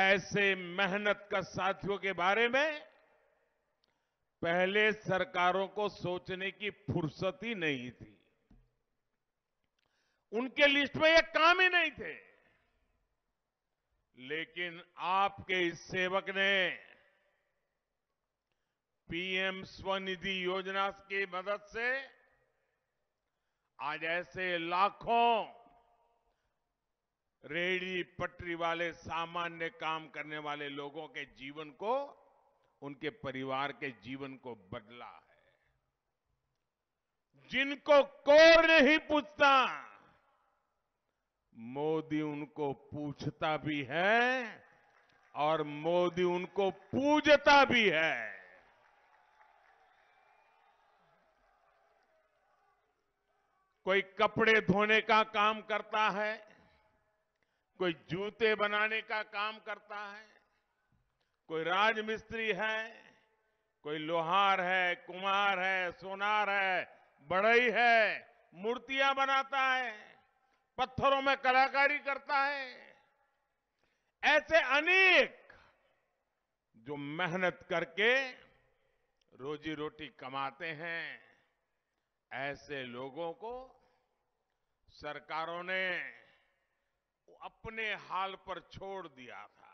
ऐसे मेहनत का साथियों के बारे में पहले सरकारों को सोचने की फुर्सत ही नहीं थी उनके लिस्ट में ये काम ही नहीं थे लेकिन आपके इस सेवक ने पीएम स्वनिधि योजना की मदद से आज ऐसे लाखों रेड़ी पटरी वाले सामान्य काम करने वाले लोगों के जीवन को उनके परिवार के जीवन को बदला है जिनको कोर नहीं पूछता मोदी उनको पूछता भी है और मोदी उनको पूजता भी है कोई कपड़े धोने का काम करता है कोई जूते बनाने का काम करता है कोई राजमिस्त्री है कोई लोहार है कुमार है सोनार है बड़ई है मूर्तियां बनाता है पत्थरों में कलाकारी करता है ऐसे अनेक जो मेहनत करके रोजी रोटी कमाते हैं ऐसे लोगों को सरकारों ने अपने हाल पर छोड़ दिया था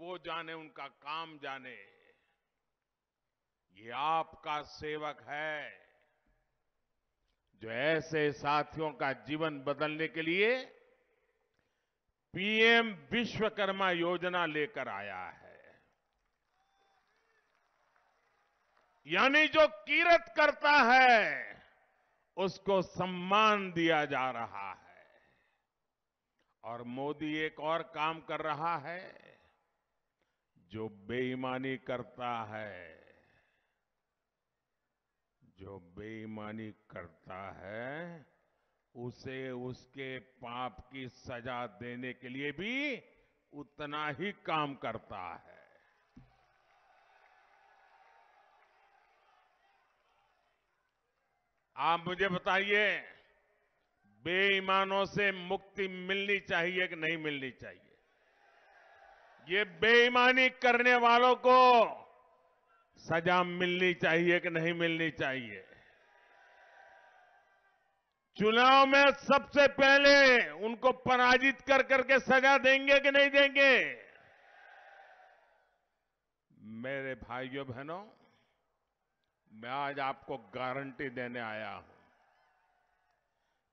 वो जाने उनका काम जाने ये आपका सेवक है जो ऐसे साथियों का जीवन बदलने के लिए पीएम विश्वकर्मा योजना लेकर आया है यानी जो कीरत करता है उसको सम्मान दिया जा रहा है और मोदी एक और काम कर रहा है जो बेईमानी करता है जो बेईमानी करता है उसे उसके पाप की सजा देने के लिए भी उतना ही काम करता है आप मुझे बताइए बेईमानों से मुक्ति मिलनी चाहिए कि नहीं मिलनी चाहिए ये बेईमानी करने वालों को सजा मिलनी चाहिए कि नहीं मिलनी चाहिए चुनाव में सबसे पहले उनको पराजित कर करके सजा देंगे कि नहीं देंगे मेरे भाइयों बहनों मैं आज आपको गारंटी देने आया हूं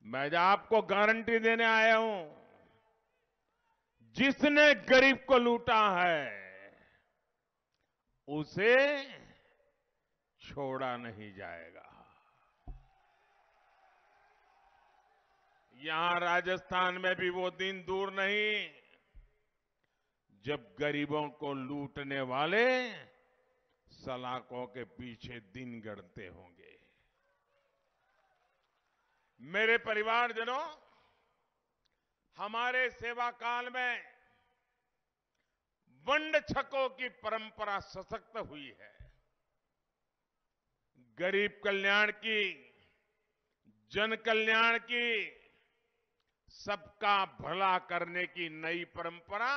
मैं आपको गारंटी देने आया हूं जिसने गरीब को लूटा है उसे छोड़ा नहीं जाएगा यहां राजस्थान में भी वो दिन दूर नहीं जब गरीबों को लूटने वाले सलाखों के पीछे दिन गढ़ते होंगे मेरे परिवारजनों हमारे सेवा काल में वंड छकों की परंपरा सशक्त हुई है गरीब कल्याण की जन कल्याण की सबका भला करने की नई परंपरा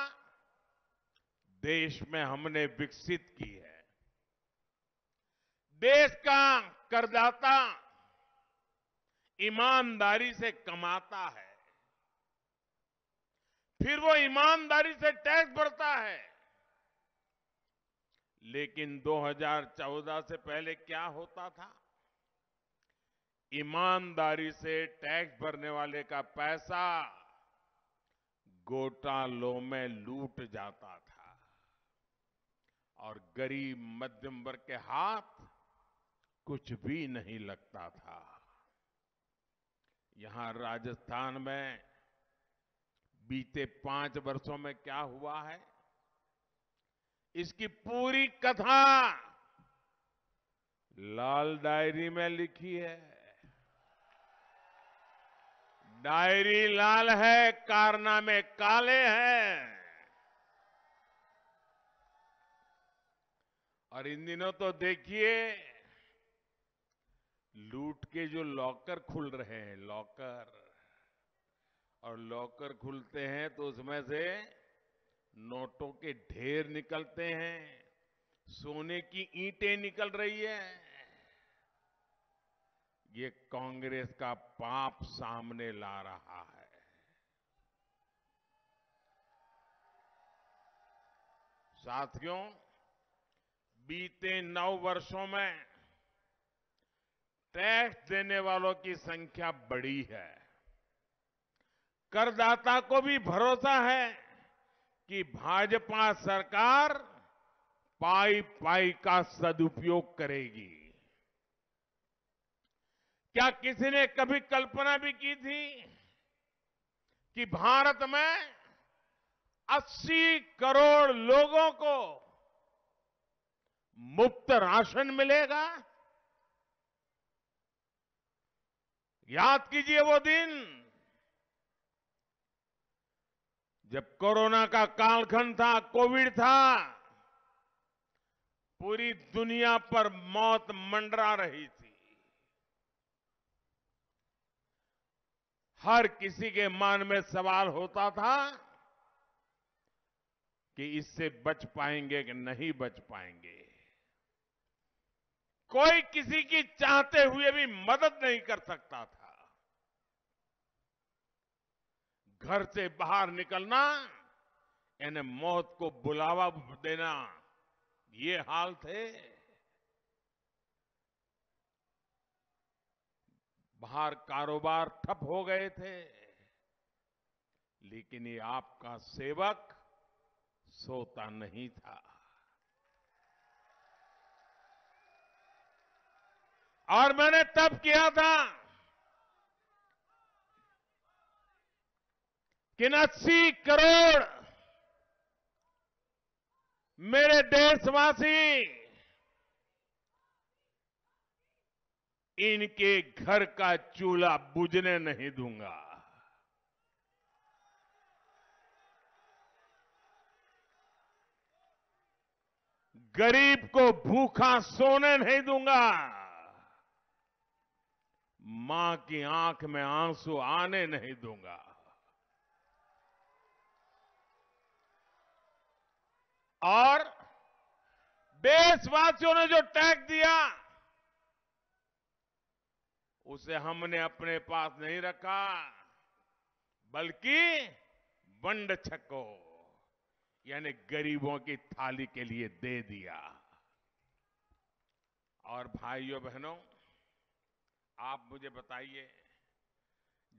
देश में हमने विकसित की है देश का करदाता ईमानदारी से कमाता है फिर वो ईमानदारी से टैक्स भरता है लेकिन 2014 से पहले क्या होता था ईमानदारी से टैक्स भरने वाले का पैसा घोटालों में लूट जाता था और गरीब मध्यम वर्ग के हाथ कुछ भी नहीं लगता था यहां राजस्थान में बीते पांच वर्षों में क्या हुआ है इसकी पूरी कथा लाल डायरी में लिखी है डायरी लाल है कारनामे काले हैं और इन दिनों तो देखिए लूट के जो लॉकर खुल रहे हैं लॉकर और लॉकर खुलते हैं तो उसमें से नोटों के ढेर निकलते हैं सोने की ईंटें निकल रही है ये कांग्रेस का पाप सामने ला रहा है साथियों बीते नौ वर्षों में टैक्स देने वालों की संख्या बढ़ी है करदाता को भी भरोसा है कि भाजपा सरकार पाई पाई का सदुपयोग करेगी क्या किसी ने कभी कल्पना भी की थी कि भारत में 80 करोड़ लोगों को मुफ्त राशन मिलेगा याद कीजिए वो दिन जब कोरोना का कालखंड था कोविड था पूरी दुनिया पर मौत मंडरा रही थी हर किसी के मन में सवाल होता था कि इससे बच पाएंगे कि नहीं बच पाएंगे कोई किसी की चाहते हुए भी मदद नहीं कर सकता था घर से बाहर निकलना यानी मौत को बुलावा देना ये हाल थे बाहर कारोबार ठप हो गए थे लेकिन ये आपका सेवक सोता नहीं था और मैंने तब किया था कि अस्सी करोड़ मेरे देशवासी इनके घर का चूल्हा बुझने नहीं दूंगा गरीब को भूखा सोने नहीं दूंगा मां की आंख में आंसू आने नहीं दूंगा और देशवासियों ने जो टैग दिया उसे हमने अपने पास नहीं रखा बल्कि वंड छको यानी गरीबों की थाली के लिए दे दिया और भाइयों बहनों आप मुझे बताइए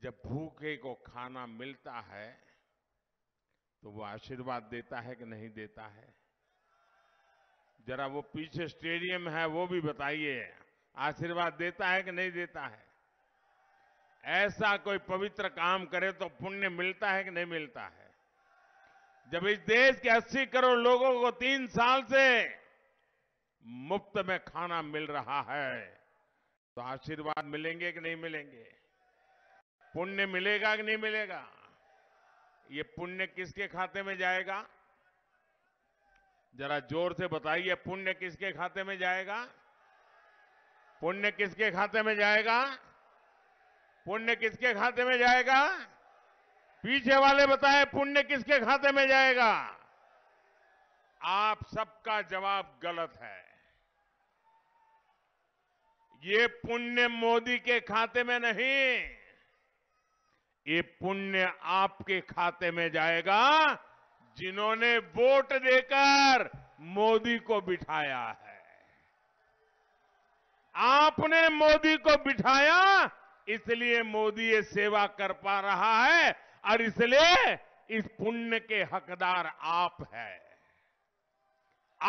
जब भूखे को खाना मिलता है तो वो आशीर्वाद देता है कि नहीं देता है जरा वो पीछे स्टेडियम है वो भी बताइए आशीर्वाद देता है कि नहीं देता है ऐसा कोई पवित्र काम करे तो पुण्य मिलता है कि नहीं मिलता है जब इस देश के 80 करोड़ लोगों को तीन साल से मुफ्त में खाना मिल रहा है तो आशीर्वाद मिलेंगे कि नहीं मिलेंगे पुण्य मिलेगा कि नहीं मिलेगा ये पुण्य किसके खाते में जाएगा जरा जोर से बताइए पुण्य किसके खाते में जाएगा पुण्य किसके खाते में जाएगा पुण्य किसके खाते में जाएगा पीछे वाले बताएं पुण्य किसके खाते में जाएगा आप सबका जवाब गलत है ये पुण्य मोदी के खाते में नहीं ये पुण्य आपके खाते में जाएगा जिन्होंने वोट देकर मोदी को बिठाया है आपने मोदी को बिठाया इसलिए मोदी ये सेवा कर पा रहा है और इसलिए इस पुण्य के हकदार आप है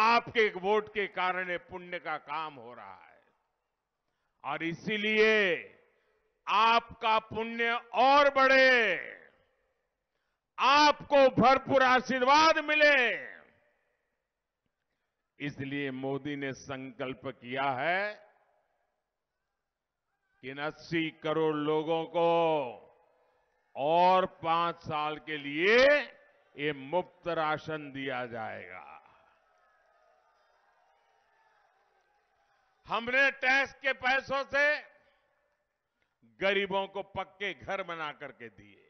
आपके वोट के कारण ये पुण्य का काम हो रहा है और इसीलिए आपका पुण्य और बढ़े आपको भरपूर आशीर्वाद मिले इसलिए मोदी ने संकल्प किया है कि इन अस्सी करोड़ लोगों को और पांच साल के लिए ये मुफ्त राशन दिया जाएगा हमने टैक्स के पैसों से गरीबों को पक्के घर बना करके दिए